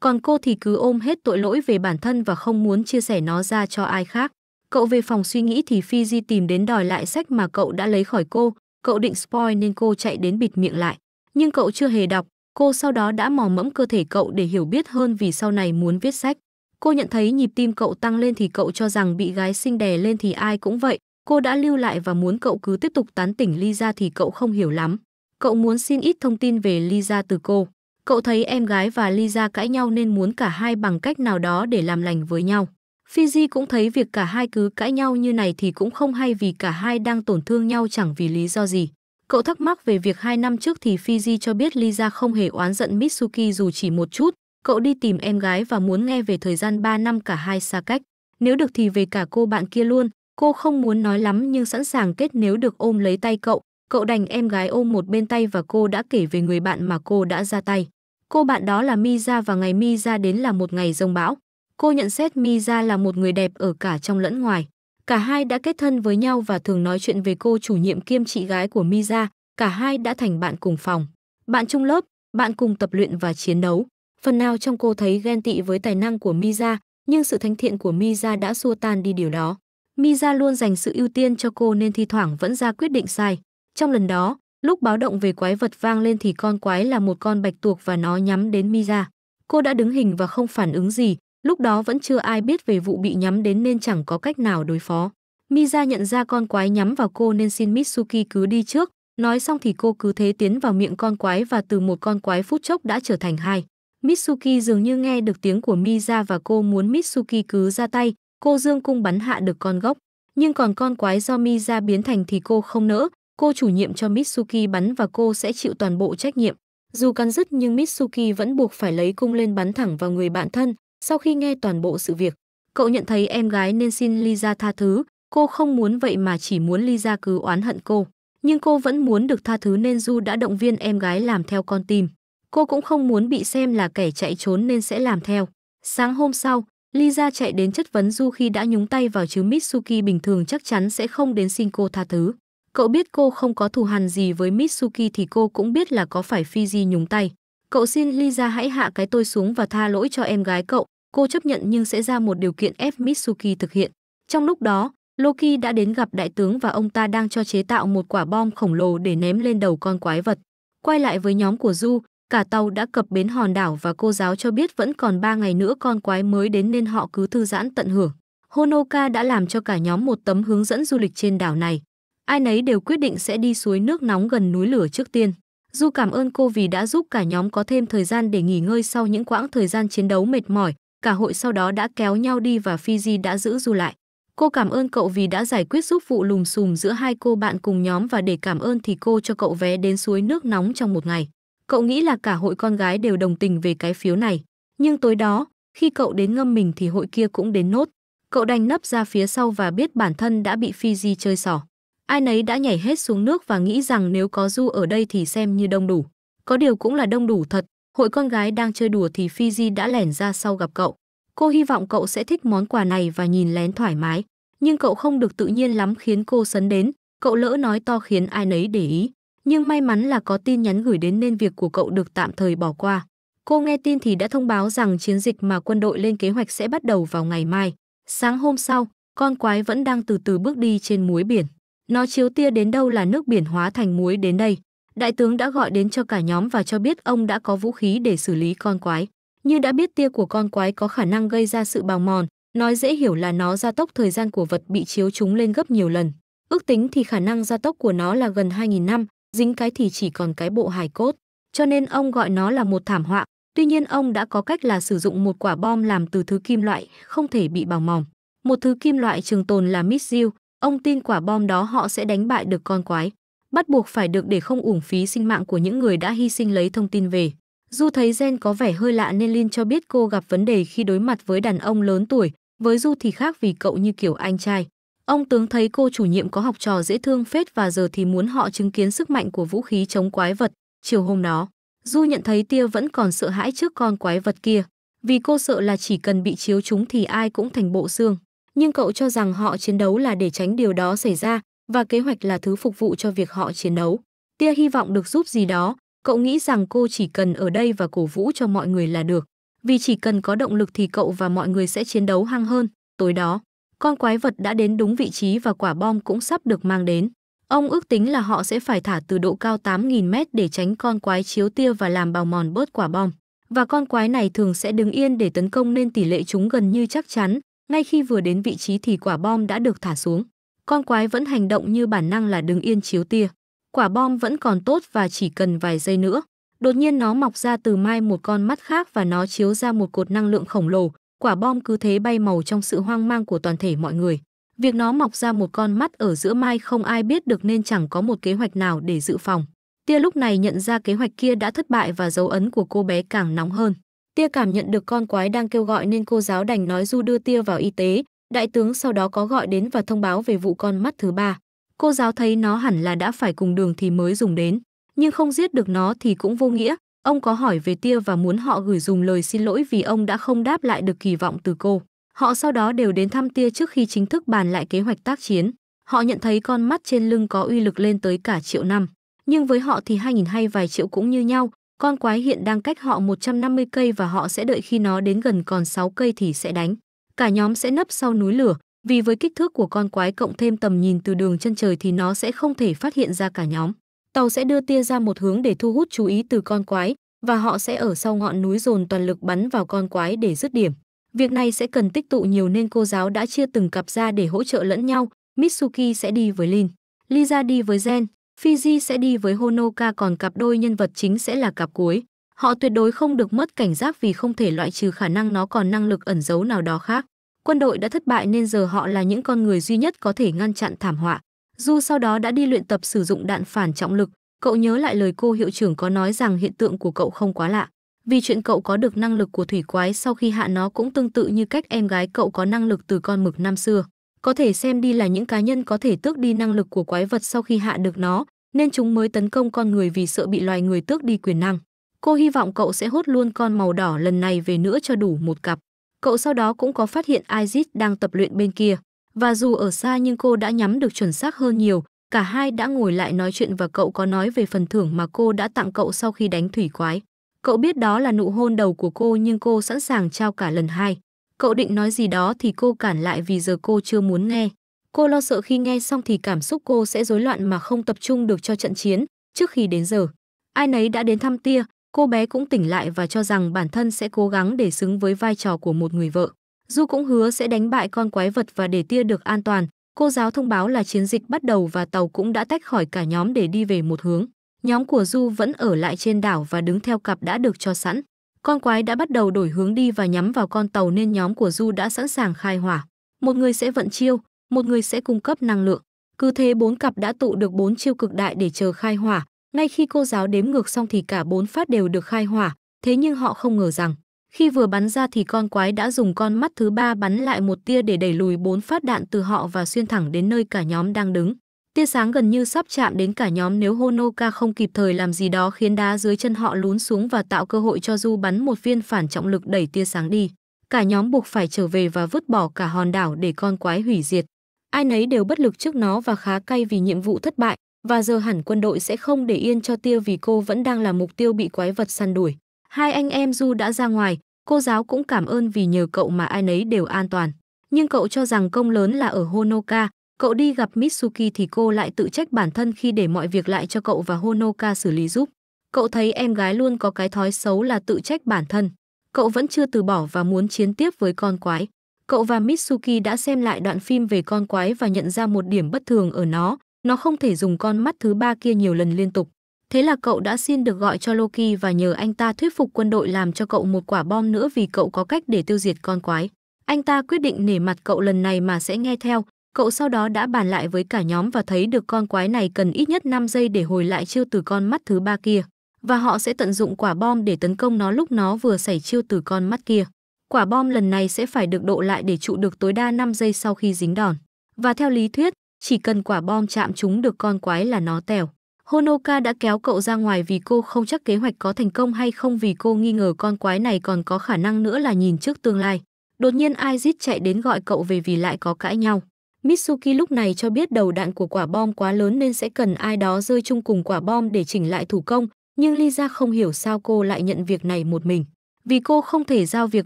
Còn cô thì cứ ôm hết tội lỗi về bản thân và không muốn chia sẻ nó ra cho ai khác. Cậu về phòng suy nghĩ thì Phi Di tìm đến đòi lại sách mà cậu đã lấy khỏi cô, cậu định spoil nên cô chạy đến bịt miệng lại. Nhưng cậu chưa hề đọc, cô sau đó đã mò mẫm cơ thể cậu để hiểu biết hơn vì sau này muốn viết sách. Cô nhận thấy nhịp tim cậu tăng lên thì cậu cho rằng bị gái sinh đè lên thì ai cũng vậy. Cô đã lưu lại và muốn cậu cứ tiếp tục tán tỉnh Lisa thì cậu không hiểu lắm. Cậu muốn xin ít thông tin về Lisa từ cô. Cậu thấy em gái và Lisa cãi nhau nên muốn cả hai bằng cách nào đó để làm lành với nhau. Fiji cũng thấy việc cả hai cứ cãi nhau như này thì cũng không hay vì cả hai đang tổn thương nhau chẳng vì lý do gì. Cậu thắc mắc về việc hai năm trước thì Fiji cho biết Lisa không hề oán giận Mitsuki dù chỉ một chút. Cậu đi tìm em gái và muốn nghe về thời gian 3 năm cả hai xa cách. Nếu được thì về cả cô bạn kia luôn. Cô không muốn nói lắm nhưng sẵn sàng kết nếu được ôm lấy tay cậu. Cậu đành em gái ôm một bên tay và cô đã kể về người bạn mà cô đã ra tay. Cô bạn đó là Misa và ngày Misa đến là một ngày rông bão. Cô nhận xét Misa là một người đẹp ở cả trong lẫn ngoài. Cả hai đã kết thân với nhau và thường nói chuyện về cô chủ nhiệm kiêm chị gái của Misa, cả hai đã thành bạn cùng phòng, bạn chung lớp, bạn cùng tập luyện và chiến đấu. Phần nào trong cô thấy ghen tị với tài năng của Misa, nhưng sự thánh thiện của Misa đã xua tan đi điều đó. Misa luôn dành sự ưu tiên cho cô nên thi thoảng vẫn ra quyết định sai. Trong lần đó, lúc báo động về quái vật vang lên thì con quái là một con bạch tuộc và nó nhắm đến Misa. Cô đã đứng hình và không phản ứng gì, Lúc đó vẫn chưa ai biết về vụ bị nhắm đến nên chẳng có cách nào đối phó. Miza nhận ra con quái nhắm vào cô nên xin Mitsuki cứ đi trước. Nói xong thì cô cứ thế tiến vào miệng con quái và từ một con quái phút chốc đã trở thành hai. Mitsuki dường như nghe được tiếng của Miza và cô muốn Mitsuki cứ ra tay, cô dương cung bắn hạ được con gốc. Nhưng còn con quái do Miza biến thành thì cô không nỡ, cô chủ nhiệm cho Mitsuki bắn và cô sẽ chịu toàn bộ trách nhiệm. Dù cắn dứt nhưng Mitsuki vẫn buộc phải lấy cung lên bắn thẳng vào người bạn thân, sau khi nghe toàn bộ sự việc, cậu nhận thấy em gái nên xin Lisa tha thứ, cô không muốn vậy mà chỉ muốn Lisa cứ oán hận cô. Nhưng cô vẫn muốn được tha thứ nên Du đã động viên em gái làm theo con tim. Cô cũng không muốn bị xem là kẻ chạy trốn nên sẽ làm theo. Sáng hôm sau, Lisa chạy đến chất vấn Du khi đã nhúng tay vào chứ Mitsuki bình thường chắc chắn sẽ không đến xin cô tha thứ. Cậu biết cô không có thù hằn gì với Mitsuki thì cô cũng biết là có phải Fiji nhúng tay. Cậu xin Lisa hãy hạ cái tôi xuống và tha lỗi cho em gái cậu cô chấp nhận nhưng sẽ ra một điều kiện ép Mitsuki thực hiện. Trong lúc đó, Loki đã đến gặp đại tướng và ông ta đang cho chế tạo một quả bom khổng lồ để ném lên đầu con quái vật. Quay lại với nhóm của Du, cả tàu đã cập bến hòn đảo và cô giáo cho biết vẫn còn 3 ngày nữa con quái mới đến nên họ cứ thư giãn tận hưởng. Honoka đã làm cho cả nhóm một tấm hướng dẫn du lịch trên đảo này. Ai nấy đều quyết định sẽ đi suối nước nóng gần núi lửa trước tiên. Du cảm ơn cô vì đã giúp cả nhóm có thêm thời gian để nghỉ ngơi sau những quãng thời gian chiến đấu mệt mỏi, cả hội sau đó đã kéo nhau đi và Fiji đã giữ Du lại. Cô cảm ơn cậu vì đã giải quyết giúp vụ lùm xùm giữa hai cô bạn cùng nhóm và để cảm ơn thì cô cho cậu vé đến suối nước nóng trong một ngày. Cậu nghĩ là cả hội con gái đều đồng tình về cái phiếu này. Nhưng tối đó, khi cậu đến ngâm mình thì hội kia cũng đến nốt. Cậu đành nấp ra phía sau và biết bản thân đã bị Fiji chơi xỏ. Ai nấy đã nhảy hết xuống nước và nghĩ rằng nếu có Du ở đây thì xem như đông đủ. Có điều cũng là đông đủ thật, hội con gái đang chơi đùa thì Fiji đã lẻn ra sau gặp cậu. Cô hy vọng cậu sẽ thích món quà này và nhìn lén thoải mái, nhưng cậu không được tự nhiên lắm khiến cô sấn đến, cậu lỡ nói to khiến ai nấy để ý. Nhưng may mắn là có tin nhắn gửi đến nên việc của cậu được tạm thời bỏ qua. Cô nghe tin thì đã thông báo rằng chiến dịch mà quân đội lên kế hoạch sẽ bắt đầu vào ngày mai. Sáng hôm sau, con quái vẫn đang từ từ bước đi trên muối biển. Nó chiếu tia đến đâu là nước biển hóa thành muối đến đây đại tướng đã gọi đến cho cả nhóm và cho biết ông đã có vũ khí để xử lý con quái. Như đã biết tia của con quái có khả năng gây ra sự bào mòn, nói dễ hiểu là nó gia tốc thời gian của vật bị chiếu chúng lên gấp nhiều lần. Ước tính thì khả năng gia tốc của nó là gần 2.000 năm, dính cái thì chỉ còn cái bộ hài cốt. Cho nên ông gọi nó là một thảm họa. Tuy nhiên ông đã có cách là sử dụng một quả bom làm từ thứ kim loại, không thể bị bào mòn. Một thứ kim loại trường tồn là missile, ông tin quả bom đó họ sẽ đánh bại được con quái bắt buộc phải được để không uổng phí sinh mạng của những người đã hy sinh lấy thông tin về. Du thấy Gen có vẻ hơi lạ nên Lin cho biết cô gặp vấn đề khi đối mặt với đàn ông lớn tuổi, với Du thì khác vì cậu như kiểu anh trai. Ông tướng thấy cô chủ nhiệm có học trò dễ thương phết và giờ thì muốn họ chứng kiến sức mạnh của vũ khí chống quái vật. Chiều hôm đó, Du nhận thấy Tia vẫn còn sợ hãi trước con quái vật kia, vì cô sợ là chỉ cần bị chiếu chúng thì ai cũng thành bộ xương. Nhưng cậu cho rằng họ chiến đấu là để tránh điều đó xảy ra, và kế hoạch là thứ phục vụ cho việc họ chiến đấu. Tia hy vọng được giúp gì đó, cậu nghĩ rằng cô chỉ cần ở đây và cổ vũ cho mọi người là được. Vì chỉ cần có động lực thì cậu và mọi người sẽ chiến đấu hăng hơn. Tối đó, con quái vật đã đến đúng vị trí và quả bom cũng sắp được mang đến. Ông ước tính là họ sẽ phải thả từ độ cao 8.000 mét để tránh con quái chiếu tia và làm bào mòn bớt quả bom. Và con quái này thường sẽ đứng yên để tấn công nên tỷ lệ chúng gần như chắc chắn. Ngay khi vừa đến vị trí thì quả bom đã được thả xuống con quái vẫn hành động như bản năng là đứng yên chiếu tia. Quả bom vẫn còn tốt và chỉ cần vài giây nữa. Đột nhiên nó mọc ra từ mai một con mắt khác và nó chiếu ra một cột năng lượng khổng lồ. Quả bom cứ thế bay màu trong sự hoang mang của toàn thể mọi người. Việc nó mọc ra một con mắt ở giữa mai không ai biết được nên chẳng có một kế hoạch nào để dự phòng. Tia lúc này nhận ra kế hoạch kia đã thất bại và dấu ấn của cô bé càng nóng hơn. Tia cảm nhận được con quái đang kêu gọi nên cô giáo đành nói Du đưa Tia vào y tế, Đại tướng sau đó có gọi đến và thông báo về vụ con mắt thứ ba. Cô giáo thấy nó hẳn là đã phải cùng đường thì mới dùng đến, nhưng không giết được nó thì cũng vô nghĩa. Ông có hỏi về tia và muốn họ gửi dùng lời xin lỗi vì ông đã không đáp lại được kỳ vọng từ cô. Họ sau đó đều đến thăm tia trước khi chính thức bàn lại kế hoạch tác chiến. Họ nhận thấy con mắt trên lưng có uy lực lên tới cả triệu năm. Nhưng với họ thì 2.000 hay vài triệu cũng như nhau, con quái hiện đang cách họ 150 cây và họ sẽ đợi khi nó đến gần còn 6 cây thì sẽ đánh cả nhóm sẽ nấp sau núi lửa vì với kích thước của con quái cộng thêm tầm nhìn từ đường chân trời thì nó sẽ không thể phát hiện ra cả nhóm tàu sẽ đưa tia ra một hướng để thu hút chú ý từ con quái và họ sẽ ở sau ngọn núi dồn toàn lực bắn vào con quái để dứt điểm việc này sẽ cần tích tụ nhiều nên cô giáo đã chia từng cặp ra để hỗ trợ lẫn nhau mitsuki sẽ đi với lin lisa đi với gen Fiji sẽ đi với Honoka còn cặp đôi nhân vật chính sẽ là cặp cuối. Họ tuyệt đối không được mất cảnh giác vì không thể loại trừ khả năng nó còn năng lực ẩn giấu nào đó khác. Quân đội đã thất bại nên giờ họ là những con người duy nhất có thể ngăn chặn thảm họa. Du sau đó đã đi luyện tập sử dụng đạn phản trọng lực. Cậu nhớ lại lời cô hiệu trưởng có nói rằng hiện tượng của cậu không quá lạ. Vì chuyện cậu có được năng lực của thủy quái sau khi hạ nó cũng tương tự như cách em gái cậu có năng lực từ con mực năm xưa. Có thể xem đi là những cá nhân có thể tước đi năng lực của quái vật sau khi hạ được nó, nên chúng mới tấn công con người vì sợ bị loài người tước đi quyền năng. Cô hy vọng cậu sẽ hốt luôn con màu đỏ lần này về nữa cho đủ một cặp. Cậu sau đó cũng có phát hiện Aziz đang tập luyện bên kia. Và dù ở xa nhưng cô đã nhắm được chuẩn xác hơn nhiều. Cả hai đã ngồi lại nói chuyện và cậu có nói về phần thưởng mà cô đã tặng cậu sau khi đánh thủy quái. Cậu biết đó là nụ hôn đầu của cô nhưng cô sẵn sàng trao cả lần hai. Cậu định nói gì đó thì cô cản lại vì giờ cô chưa muốn nghe. Cô lo sợ khi nghe xong thì cảm xúc cô sẽ rối loạn mà không tập trung được cho trận chiến trước khi đến giờ. Ai nấy đã đến thăm Tia, Cô bé cũng tỉnh lại và cho rằng bản thân sẽ cố gắng để xứng với vai trò của một người vợ. Du cũng hứa sẽ đánh bại con quái vật và để tia được an toàn. Cô giáo thông báo là chiến dịch bắt đầu và tàu cũng đã tách khỏi cả nhóm để đi về một hướng. Nhóm của Du vẫn ở lại trên đảo và đứng theo cặp đã được cho sẵn. Con quái đã bắt đầu đổi hướng đi và nhắm vào con tàu nên nhóm của Du đã sẵn sàng khai hỏa. Một người sẽ vận chiêu, một người sẽ cung cấp năng lượng. Cứ thế bốn cặp đã tụ được bốn chiêu cực đại để chờ khai hỏa, ngay khi cô giáo đếm ngược xong thì cả bốn phát đều được khai hỏa, thế nhưng họ không ngờ rằng, khi vừa bắn ra thì con quái đã dùng con mắt thứ ba bắn lại một tia để đẩy lùi bốn phát đạn từ họ và xuyên thẳng đến nơi cả nhóm đang đứng. Tia sáng gần như sắp chạm đến cả nhóm nếu Honoka không kịp thời làm gì đó khiến đá dưới chân họ lún xuống và tạo cơ hội cho Du bắn một viên phản trọng lực đẩy tia sáng đi. Cả nhóm buộc phải trở về và vứt bỏ cả hòn đảo để con quái hủy diệt. Ai nấy đều bất lực trước nó và khá cay vì nhiệm vụ thất bại, và giờ hẳn quân đội sẽ không để yên cho tia vì cô vẫn đang là mục tiêu bị quái vật săn đuổi. Hai anh em Du đã ra ngoài, cô giáo cũng cảm ơn vì nhờ cậu mà ai nấy đều an toàn. Nhưng cậu cho rằng công lớn là ở Honoka, cậu đi gặp Mitsuki thì cô lại tự trách bản thân khi để mọi việc lại cho cậu và Honoka xử lý giúp. Cậu thấy em gái luôn có cái thói xấu là tự trách bản thân. Cậu vẫn chưa từ bỏ và muốn chiến tiếp với con quái. Cậu và Mitsuki đã xem lại đoạn phim về con quái và nhận ra một điểm bất thường ở nó, nó không thể dùng con mắt thứ ba kia nhiều lần liên tục. Thế là cậu đã xin được gọi cho Loki và nhờ anh ta thuyết phục quân đội làm cho cậu một quả bom nữa vì cậu có cách để tiêu diệt con quái. Anh ta quyết định nể mặt cậu lần này mà sẽ nghe theo. Cậu sau đó đã bàn lại với cả nhóm và thấy được con quái này cần ít nhất 5 giây để hồi lại chiêu từ con mắt thứ ba kia. Và họ sẽ tận dụng quả bom để tấn công nó lúc nó vừa xảy chiêu từ con mắt kia. Quả bom lần này sẽ phải được độ lại để trụ được tối đa 5 giây sau khi dính đòn. Và theo lý thuyết, chỉ cần quả bom chạm trúng được con quái là nó tèo. Honoka đã kéo cậu ra ngoài vì cô không chắc kế hoạch có thành công hay không vì cô nghi ngờ con quái này còn có khả năng nữa là nhìn trước tương lai. Đột nhiên Aizit chạy đến gọi cậu về vì lại có cãi nhau. Mitsuki lúc này cho biết đầu đạn của quả bom quá lớn nên sẽ cần ai đó rơi chung cùng quả bom để chỉnh lại thủ công, nhưng Lisa không hiểu sao cô lại nhận việc này một mình. Vì cô không thể giao việc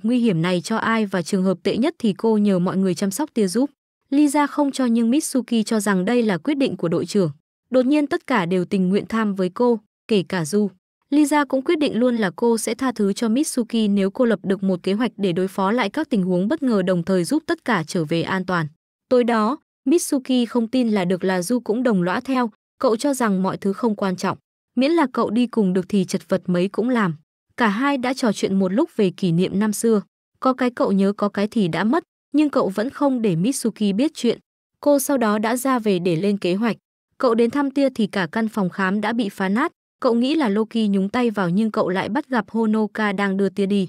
nguy hiểm này cho ai và trường hợp tệ nhất thì cô nhờ mọi người chăm sóc tia giúp. Lisa không cho nhưng Mitsuki cho rằng đây là quyết định của đội trưởng. Đột nhiên tất cả đều tình nguyện tham với cô, kể cả Du. Lisa cũng quyết định luôn là cô sẽ tha thứ cho Mitsuki nếu cô lập được một kế hoạch để đối phó lại các tình huống bất ngờ đồng thời giúp tất cả trở về an toàn. Tối đó, Mitsuki không tin là được là Du cũng đồng lõa theo, cậu cho rằng mọi thứ không quan trọng. Miễn là cậu đi cùng được thì chật vật mấy cũng làm. Cả hai đã trò chuyện một lúc về kỷ niệm năm xưa. Có cái cậu nhớ có cái thì đã mất, nhưng cậu vẫn không để Mitsuki biết chuyện. Cô sau đó đã ra về để lên kế hoạch. Cậu đến thăm tia thì cả căn phòng khám đã bị phá nát. Cậu nghĩ là Loki nhúng tay vào nhưng cậu lại bắt gặp Honoka đang đưa tia đi.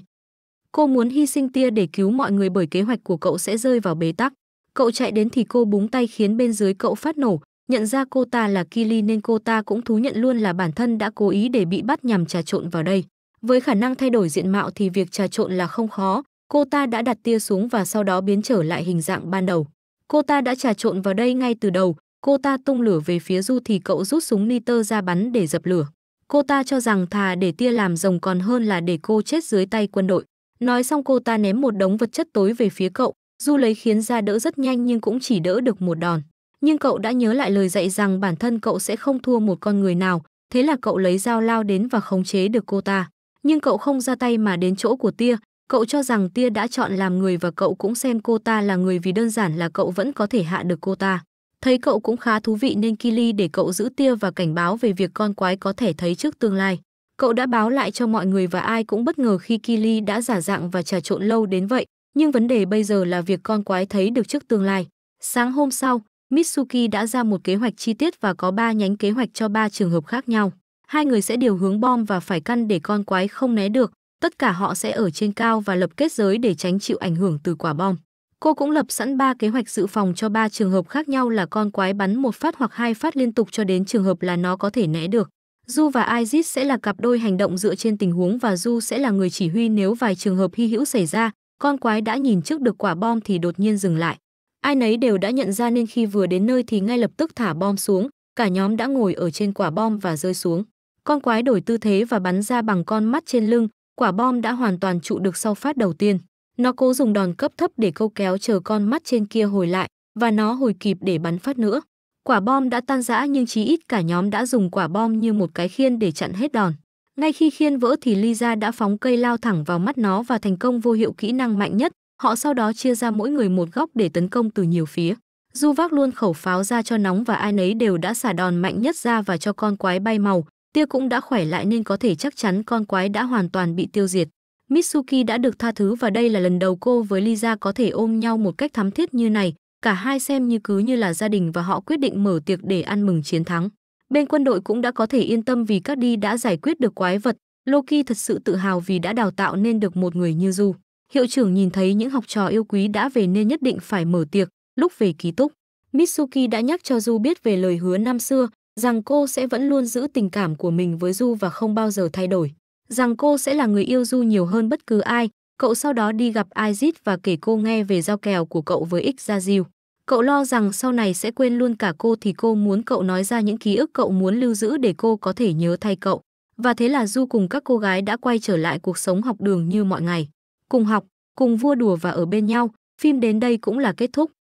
Cô muốn hy sinh tia để cứu mọi người bởi kế hoạch của cậu sẽ rơi vào bế tắc. Cậu chạy đến thì cô búng tay khiến bên dưới cậu phát nổ. Nhận ra cô ta là Kili nên cô ta cũng thú nhận luôn là bản thân đã cố ý để bị bắt nhằm trà trộn vào đây. Với khả năng thay đổi diện mạo thì việc trà trộn là không khó, Cô ta đã đặt tia xuống và sau đó biến trở lại hình dạng ban đầu. Cô ta đã trà trộn vào đây ngay từ đầu, cô ta tung lửa về phía Du thì cậu rút súng nitơ ra bắn để dập lửa. Cô ta cho rằng thà để tia làm rồng còn hơn là để cô chết dưới tay quân đội. Nói xong cô ta ném một đống vật chất tối về phía cậu, Du lấy khiến ra đỡ rất nhanh nhưng cũng chỉ đỡ được một đòn. Nhưng cậu đã nhớ lại lời dạy rằng bản thân cậu sẽ không thua một con người nào, thế là cậu lấy dao lao đến và khống chế được cô ta. Nhưng cậu không ra tay mà đến chỗ của tia, Cậu cho rằng Tia đã chọn làm người và cậu cũng xem cô ta là người vì đơn giản là cậu vẫn có thể hạ được cô ta. Thấy cậu cũng khá thú vị nên Kili để cậu giữ Tia và cảnh báo về việc con quái có thể thấy trước tương lai. Cậu đã báo lại cho mọi người và ai cũng bất ngờ khi Kili đã giả dạng và trà trộn lâu đến vậy, nhưng vấn đề bây giờ là việc con quái thấy được trước tương lai. Sáng hôm sau, Mitsuki đã ra một kế hoạch chi tiết và có 3 nhánh kế hoạch cho 3 trường hợp khác nhau. Hai người sẽ điều hướng bom và phải căn để con quái không né được, Tất cả họ sẽ ở trên cao và lập kết giới để tránh chịu ảnh hưởng từ quả bom. Cô cũng lập sẵn ba kế hoạch dự phòng cho ba trường hợp khác nhau là con quái bắn một phát hoặc hai phát liên tục cho đến trường hợp là nó có thể né được. Du và Aziz sẽ là cặp đôi hành động dựa trên tình huống và Du sẽ là người chỉ huy nếu vài trường hợp hy hữu xảy ra, con quái đã nhìn trước được quả bom thì đột nhiên dừng lại. Ai nấy đều đã nhận ra nên khi vừa đến nơi thì ngay lập tức thả bom xuống, cả nhóm đã ngồi ở trên quả bom và rơi xuống. Con quái đổi tư thế và bắn ra bằng con mắt trên lưng, quả bom đã hoàn toàn trụ được sau phát đầu tiên. Nó cố dùng đòn cấp thấp để câu kéo chờ con mắt trên kia hồi lại và nó hồi kịp để bắn phát nữa. Quả bom đã tan rã nhưng chí ít cả nhóm đã dùng quả bom như một cái khiên để chặn hết đòn. Ngay khi khiên vỡ thì Lisa đã phóng cây lao thẳng vào mắt nó và thành công vô hiệu kỹ năng mạnh nhất. Họ sau đó chia ra mỗi người một góc để tấn công từ nhiều phía. Du vác luôn khẩu pháo ra cho nóng và ai nấy đều đã xả đòn mạnh nhất ra và cho con quái bay màu, Tia cũng đã khỏe lại nên có thể chắc chắn con quái đã hoàn toàn bị tiêu diệt. Mitsuki đã được tha thứ và đây là lần đầu cô với Lisa có thể ôm nhau một cách thắm thiết như này. Cả hai xem như cứ như là gia đình và họ quyết định mở tiệc để ăn mừng chiến thắng. Bên quân đội cũng đã có thể yên tâm vì các đi đã giải quyết được quái vật. Loki thật sự tự hào vì đã đào tạo nên được một người như Du. Hiệu trưởng nhìn thấy những học trò yêu quý đã về nên nhất định phải mở tiệc, lúc về ký túc. Mitsuki đã nhắc cho Du biết về lời hứa năm xưa, rằng cô sẽ vẫn luôn giữ tình cảm của mình với Du và không bao giờ thay đổi, rằng cô sẽ là người yêu Du nhiều hơn bất cứ ai. Cậu sau đó đi gặp Aziz và kể cô nghe về giao kèo của cậu với X Cậu lo rằng sau này sẽ quên luôn cả cô thì cô muốn cậu nói ra những ký ức cậu muốn lưu giữ để cô có thể nhớ thay cậu. Và thế là Du cùng các cô gái đã quay trở lại cuộc sống học đường như mọi ngày. Cùng học, cùng vua đùa và ở bên nhau, phim đến đây cũng là kết thúc.